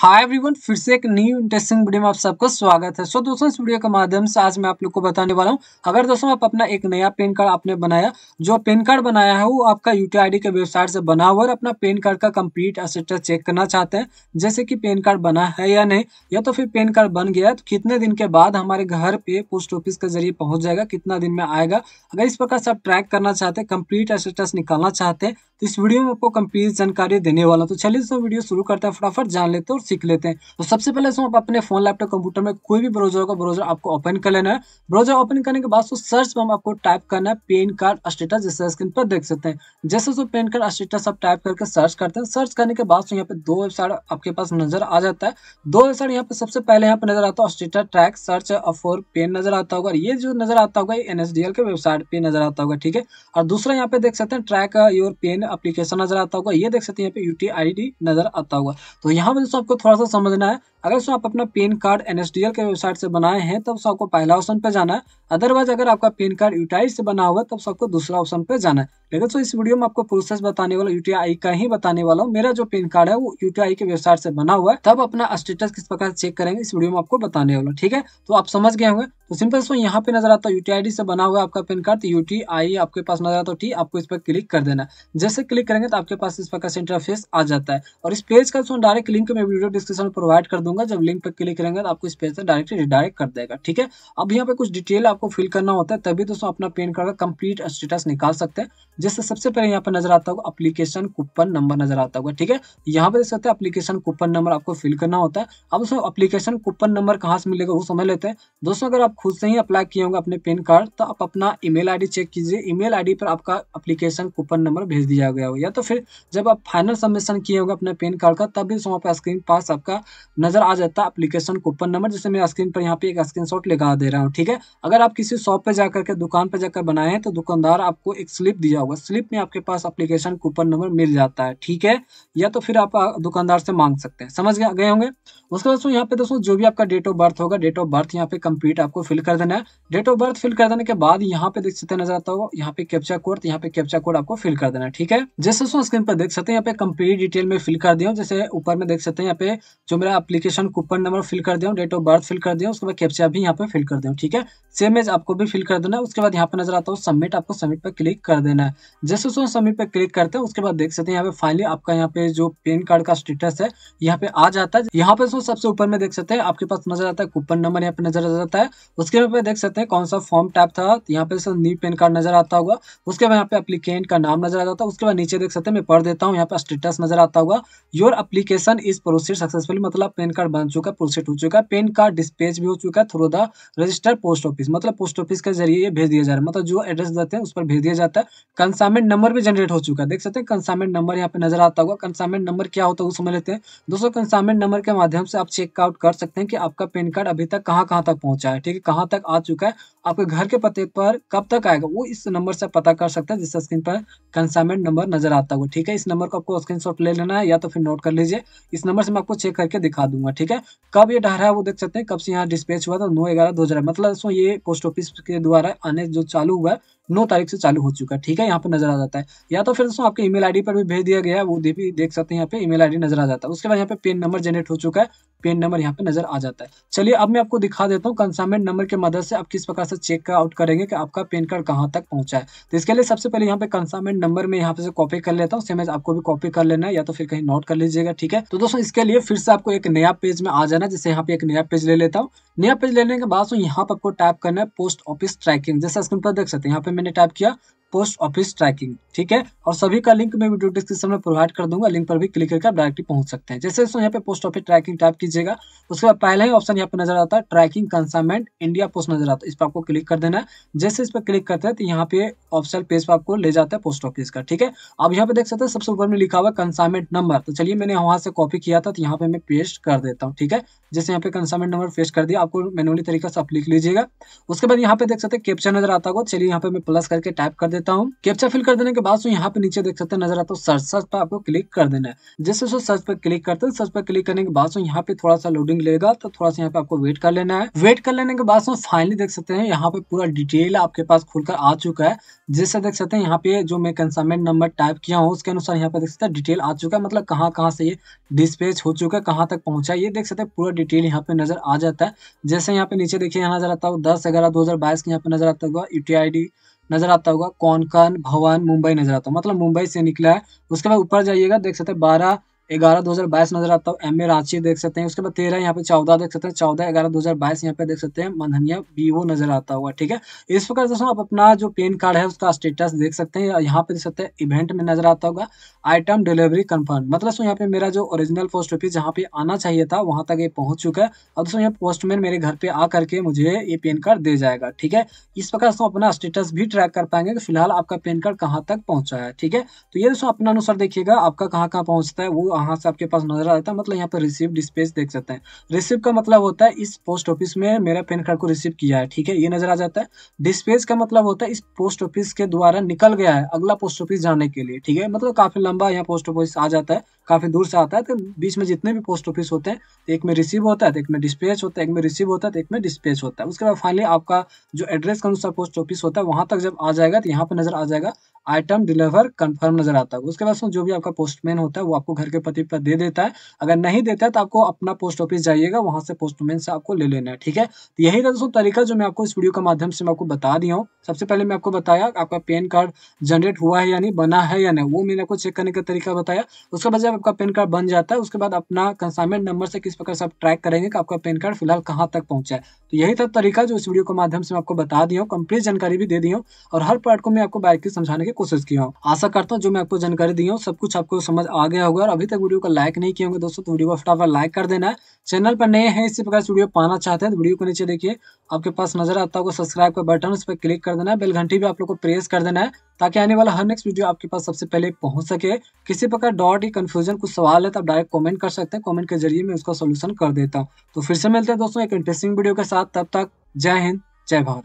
hi everyone फिर से एक न्यू इंटरेस्टिंग वीडियो में आप सबका स्वागत है सो so, दोस्तों इस वीडियो के माध्यम से आज मैं आप लोग को बताने वाला हूं अगर दोस्तों आप अपना एक नया पेन कार्ड आपने बनाया जो पेन कार्ड बनाया है वो आपका यूटीआईडी के वेबसाइट से बना हुआ और अपना पेन कार्ड का कंप्लीट स्टेटस चेक करना चाहते हैं जैसे कि पेन कार्ड बना है या नहीं या तो फिर पेन कार्ड बन गया तो कितने दिन के बाद हमारे घर पे पोस्ट ऑफिस के जरिए पहुँच जाएगा कितना दिन में आएगा अगर इस प्रकार से आप ट्रैक करना चाहते हैं कंप्लीट स्टेटस निकालना चाहते हैं तो इस वीडियो में आपको कंप्लीट जानकारी देने वाला तो चलिए दोस्तों वीडियो शुरू करते हैं फटाफट जान लेते हैं और सीख लेते हैं तो सबसे पहले इसमें आप अपने फोन लैपटॉप कंप्यूटर में कोई भी ब्राउजर का ब्राउजर आपको ओपन कर लेना है ब्राउजर ओपन करने के बाद तो सर्च में आपको टाइप करना है पेन कार्ड स्टेटस जैसे स्क्रीन पर देख सकते हैं जैसे तो पेन कार्ड स्टेटस आप टाइप करके सर्च करते हैं सर्च करने के बाद यहाँ पे दो वेबसाइट आपके पास नजर आ जाता है दो वेबसाइट यहाँ पे सबसे पहले यहाँ पे नजर आता है status track search for PAN नजर आता होगा ये जो नजर आता होगा एनएसडीएल के वेबसाइट पे नजर आता होगा ठीक है और दूसरा यहाँ पे देख सकते हैं ट्रैक योर पेन अप्लीकेशन नजर आता होगा ये देख सकते हैं यहाँ पे यू नजर आता होगा तो यहाँ पे दोस्तों आपको थोड़ा सा समझना है अगर सो आप अपना पेन कार्ड एन के वेबसाइट से बनाए हैं तब सबको पहला ऑप्शन पे जाना है अदरवाइज अगर आपका पेन कार्ड यूटीआई से बना हुआ है तब सबको दूसरा ऑप्शन पे जाना है लेकिन सो इस वीडियो में आपको प्रोसेस बताने वाला यूटीआई का ही बताने वाला हूँ मेरा जो पेन कार्ड है वो यूटीआई के वेबसाइट से बना हुआ है तब अपना स्टेटस किस प्रकार चेक करेंगे इस वीडियो में आपको बताने वाला ठीक है तो आप समझ गए होंगे तो सिंपल सो यहाँ पे नजर आता है यूटीआई से बना हुआ आपका पेन कार्ड तो यूटीआई आपके पास नजर आता है आपको इस पर क्लिक कर देना जैसे क्लिक करेंगे तो आपके पास इस प्रकार से इंटरफेस आ जाता है और इस पेज का सो डायरेक्ट लिंक में वीडियो डिस्क्रिप्शन प्रोवाइड कर दूंगा जब लिंक पर क्लिक करेंगे तो आपको इस पेज से डायरेक्ट रिडायरेक्ट कर देगा ठीक है अब यहाँ पे कुछ डिटेल आपको फिल करना होता है तभी दोस्तों अपना पेन कार्ड का कंप्लीट स्टेटस निकाल सकते हैं जैसे सबसे पहले यहाँ पे नजर आता होगा अपलीकेशन कूपन नंबर नजर आता होगा ठीक है यहाँ पे देख सकते हैं अपलीकेशन कूपन नंबर आपको फिल करना होता है अब उसमें अपलीकेशन कूपन नंबर कहाँ से मिलेगा वो समझ लेते हैं दोस्तों अगर आप खुद से ही अप्लाई किए होंगे अपने पेन कार्ड तो आप अपना ई मेल चेक कीजिए ई मेल पर आपका अपलीकेशन कूपन नंबर भेज दिया गया हो या तो फिर जब आप फाइनल सबमिशन किए होंगे अपने पेन कार्ड का तब भी वहाँ पर स्क्रीन पास आपका नजर नजर आ जाता है अप्लीकेशन कूपन नंबर जैसे मैं स्क्रीन पर यहाँ पे एक स्क्रीन शॉट लगा दे रहा हूँ ठीक है अगर आप किसी शॉप पर जाकर के दुकान पर जाकर बनाए हैं तो दुकानदार आपको एक स्लिप दिया होगा स्लिप में आपके पास अप्लीकेशन कूपन नंबर मिल जाता है ठीक है या तो फिर आप दुकानदार से मांग सकते हैं समझ गए होंगे उसके दोस्तों यहाँ पे दोस्तों जो भी आपका डेट ऑफ बर्थ होगा डेट ऑफ बर्थ यहाँ पे कम्प्लीट आपको फिल कर देना है डेट ऑफ बर्थ फिल कर देने के बाद यहाँ पे देख सकते नजर आता हो यहाँ पे कैप्चा कोड यहाँ पे कैप्चा कोड आपको फिल कर देना है ठीक है जैसे दोस्तों स्क्रीन पर देख सकते हैं यहाँ पे कम्प्लीट डिटेल में फिल कर दिया जैसे ऊपर में देख सकते हैं यहाँ पे जो मेरा application registration coupon number fill कर दें डेट ऑफ बर्थ फिल कर दें उसके बाद कैप्चा भी यहाँ पर फिल कर दें ठीक है सेम एज आपको भी फिल कर देना है उसके बाद यहाँ पर नजर आता हूँ सबमिट आपको सबमिट पर क्लिक कर देना है जैसे उसको सबमिट पर क्लिक करते हैं उसके बाद देख सकते हैं यहाँ पे फाइनली आपका यहाँ पे जो पेन कार्ड का स्टेटस है यहाँ पे आ जाता है यहाँ पे सबसे ऊपर में देख सकते हैं आपके पास नजर आता है कूपन नंबर यहाँ पे नजर आ जाता है उसके बाद देख सकते हैं कौन सा फॉर्म टाइप था यहाँ पे न्यू पेन कार्ड नजर आता होगा उसके बाद यहाँ पे अप्लीकेंट का नाम नजर आ जाता है उसके बाद नीचे देख सकते हैं मैं पढ़ देता हूँ यहाँ पे स्टेटस नजर आता होगा your application is proceed successful मतलब पेन कार्ड बन चुका है प्रोसेस हो चुका है पेन कार्ड डिस्पैच भी हो चुका है through the register post office मतलब पोस्ट ऑफिस के जरिए ये भेज दिया जा रहा है मतलब जो एड्रेस देते हैं उस पर भेज दिया जाता है कंसाइनमेंट नंबर भी जनरेट हो चुका है देख सकते हैं कंसाइनमेंट नंबर यहाँ पे नजर आता होगा कंसाइनमेंट नंबर क्या होता है वो समझ लेते हैं दोस्तों कंसाइनमेंट नंबर के माध्यम से आप चेकआउट कर सकते हैं कि आपका पेन कार्ड अभी तक कहाँ कहाँ तक पहुँचा है ठीक है कहाँ तक आ चुका है आपके घर के पते पर कब तक आएगा वो इस नंबर से पता कर सकते हैं जिससे स्क्रीन पर कंसाइनमेंट नंबर नजर आता हो ठीक है इस नंबर को आपको स्क्रीन ले लेना है या तो फिर नोट कर लीजिए इस नंबर से मैं आपको चेक करके दिखा दूंगा ठीक है कब ये ढहरा है वो देख सकते हैं कब से यहाँ डिस्पैच हुआ था नौ ग्यारह दो मतलब ये पोस्ट ऑफिस के द्वारा आने जो चालू हुआ है नौ तारीख से चालू हो चुका है ठीक है यहाँ पर नजर आ जाता है या तो फिर दोस्तों आपके ईमेल आईडी पर भी भेज दिया गया है वो भी देख सकते हैं यहाँ पे ईमेल आईडी नजर आ जाता है उसके बाद यहाँ पे पेन नंबर जनरेट हो चुका है पेन नंबर यहाँ पे नजर आ जाता है चलिए अब मैं आपको दिखा देता हूँ कंसाइनमेंट नंबर के मदद से आप किस प्रकार से चेक आउट करेंगे कि आपका पेन कार्ड कहाँ तक पहुंचा है तो इसके लिए सबसे पहले यहाँ पे कंसाइनमेंट नंबर में यहाँ पे कॉपी कर लेता हूँ सेम आपको भी कॉपी कर लेना है या तो फिर कहीं नोट कर लीजिएगा ठीक है तो दोस्तों इसके लिए फिर से आपको एक नया पेज में आ जाना जैसे यहाँ पे एक नया पेज ले लेता हूँ नया पेज लेने के बाद यहाँ पर आपको टाइप करना है पोस्ट ऑफिस ट्रैकिंग जैसे स्क्रीन पर देख सकते हैं यहाँ पे मैंने टाइप किया पोस्ट ऑफिस ट्रैकिंग ठीक है और सभी का लिंक मैं वीडियो डिस्क्रिप्शन में प्रोवाइड कर दूंगा लिंक पर भी क्लिक करके आप डायरेक्टली पहुंच सकते हैं जैसे यहाँ पे पोस्ट ऑफिस ट्रैकिंग टाइप कीजिएगा उसके बाद पहला ही ऑप्शन यहाँ पे नजर आता है ट्रैकिंग कंसाइनमेंट इंडिया पोस्ट नजर आता है इस पर आपको क्लिक कर देना है जैसे इस पर क्लिक करते हैं तो यहाँ पे ऑप्शन पेज पर आपको ले जाता है पोस्ट ऑफिस का ठीक है आप यहाँ पे देख सकते हैं सबसे ऊपर में लिखा हुआ कंसाइनमेंट नंबर तो चलिए मैंने वहां से कॉपी किया था तो यहाँ पे मैं पेस्ट कर देता हूँ ठीक है जैसे यहाँ पे कंसाइनमेंट नंबर पेस्ट कर दिया आपको मैनुअली तरीके से आप लिख लीजिएगा उसके बाद यहाँ पे देख सकते हैं कैप्चर नजर आता होगा तो चलिए यहाँ पे मैं प्लस करके टाइप कर देता हूँ कैप्चा फिल कर देने के बाद यहाँ पे नीचे देख सकते हैं नजर आता है सर्च सर्च पर आपको क्लिक कर देना है जैसे सो सर्च पर क्लिक करते हैं सर्च पर क्लिक करने के बाद यहाँ पे थोड़ा सा लोडिंग लेगा तो थोड़ा सा यहाँ पे आपको वेट कर लेना है वेट कर लेने के बाद फाइनली देख सकते हैं यहाँ पे पूरा डिटेल आपके पास खुलकर आ चुका है जैसे देख सकते हैं यहाँ पे जो मैं कंसाइनमेंट नंबर टाइप किया हूँ उसके अनुसार यहाँ पे देख सकते हैं डिटेल आ चुका है मतलब कहाँ कहाँ से ये डिस्पेच हो चुका है कहाँ तक पहुंचा है ये देख सकते हैं पूरा डिटेल यहाँ पे नजर आ जाता है जैसे यहाँ पे नीचे देखिए यहाँ नजर आता है दस ग्यारह दो हजार बाईस के यहाँ पे नजर आता होगा यू नजर आता होगा कौन कौन भवन मुंबई नजर आता मतलब मुंबई से निकला है उसके बाद ऊपर जाइएगा देख सकते हैं बारह ग्यारह दो हज़ार बाईस नजर आता है एम ए रांची देख सकते हैं उसके बाद तेरह यहाँ पे चौदह देख सकते हैं चौदह ग्यारह दो हज़ार बाईस यहाँ पे देख सकते हैं मनहनिया बी वो नजर आता हुआ ठीक है इस प्रकार दोस्तों आप अपना जो पेन कार्ड है उसका स्टेटस देख सकते हैं यहाँ पे देख सकते हैं इवेंट में नजर आता होगा आइटम डिलीवरी कन्फर्म मतलब सो यहाँ पे मेरा जो ओरिजिनल पोस्ट ऑफिस जहाँ पे आना चाहिए था वहाँ तक ये पहुँच चुका है और दोस्तों यहाँ पोस्टमैन मेरे घर पे आ करके मुझे ये पेन कार्ड दे जाएगा ठीक है इस प्रकार दोस्तों अपना स्टेटस भी ट्रैक कर पाएंगे कि फिलहाल आपका पेन कार्ड कहाँ तक पहुँचा है ठीक है तो ये दोस्तों अपना अनुसार देखिएगा आपका कहाँ कहाँ पहुँचता है वो वहाँ से आपके पास नजर आता है मतलब यहाँ पर रिसीव डिस्पेस देख सकते हैं रिसीव का मतलब होता है इस पोस्ट ऑफिस में मेरा पैन कार्ड को रिसीव किया है ठीक है ये नजर आ जाता है डिस्पेस का मतलब होता है इस पोस्ट ऑफिस के द्वारा निकल गया है अगला पोस्ट ऑफिस जाने के लिए ठीक है मतलब काफी लंबा यहाँ पोस्ट ऑफिस आ जाता है काफ़ी दूर से आता है तो बीच में जितने भी पोस्ट ऑफिस होते हैं तो एक में रिसीव होता है तो एक में डिस्पैच होता है एक में रिसीव होता है तो एक में डिस्पैच होता है उसके बाद फाइनली आपका जो एड्रेस का अनुसार पोस्ट ऑफिस होता है वहां तक जब आ जाएगा तो यहाँ पर नज़र आ जाएगा आइटम डिलीवर कंफर्म नजर आता है उसके बाद जो भी आपका पोस्टमैन होता है वो आपको घर के पति पर दे देता है अगर नहीं देता है तो आपको अपना पोस्ट ऑफिस जाइएगा वहां से पोस्टमैन से आपको ले लेना है ठीक है तो यही था दोस्तों तरीका जो मैं आपको इस वीडियो के माध्यम से मैं आपको बता दिया हूँ सबसे पहले मैं आपको बताया आपका पेन कार्ड जनरेट हुआ है यानी बना है या नहीं वो मैंने आपको चेक करने का तरीका बताया उसके बाद जब आपका पैन कार्ड बन जाता है उसके बाद अपना कंसाइनमेंट नंबर से किस प्रकार से आप ट्रैक करेंगे कि आपका पैन कार्ड फिलहाल कहाँ तक पहुँचा है तो यही था तरीका जो इस वीडियो के माध्यम से मैं आपको बता दिया हूँ कंप्लीट जानकारी भी दे दी हूँ और हर पार्ट को मैं आपको बारीकी समझाने की कोशिश किया हूँ आशा करता हूँ जो मैं आपको जानकारी दी हूँ सब कुछ आपको समझ आ गया होगा और अभी तक वीडियो को लाइक नहीं किया होंगे दोस्तों तो वीडियो को फटाफट लाइक कर देना चैनल पर नए हैं इसी प्रकार से वीडियो पाना चाहते हैं तो वीडियो को नीचे देखिए आपके पास नजर आता होगा सब्सक्राइब का बटन उस पर क्लिक कर देना है बेल घंटी भी आप लोग को प्रेस कर देना है ताकि आने वाला हर नेक्स्ट वीडियो आपके पास सबसे पहले पहुंच सके किसी प्रकार डॉट या कन्फ्यूजन कुछ सवाल है तो आप डायरेक्ट कमेंट कर सकते हैं कमेंट के जरिए मैं उसका सोल्यूशन कर देता हूँ तो फिर से मिलते हैं दोस्तों एक इंटरेस्टिंग वीडियो के साथ तब तक जय हिंद जय भारत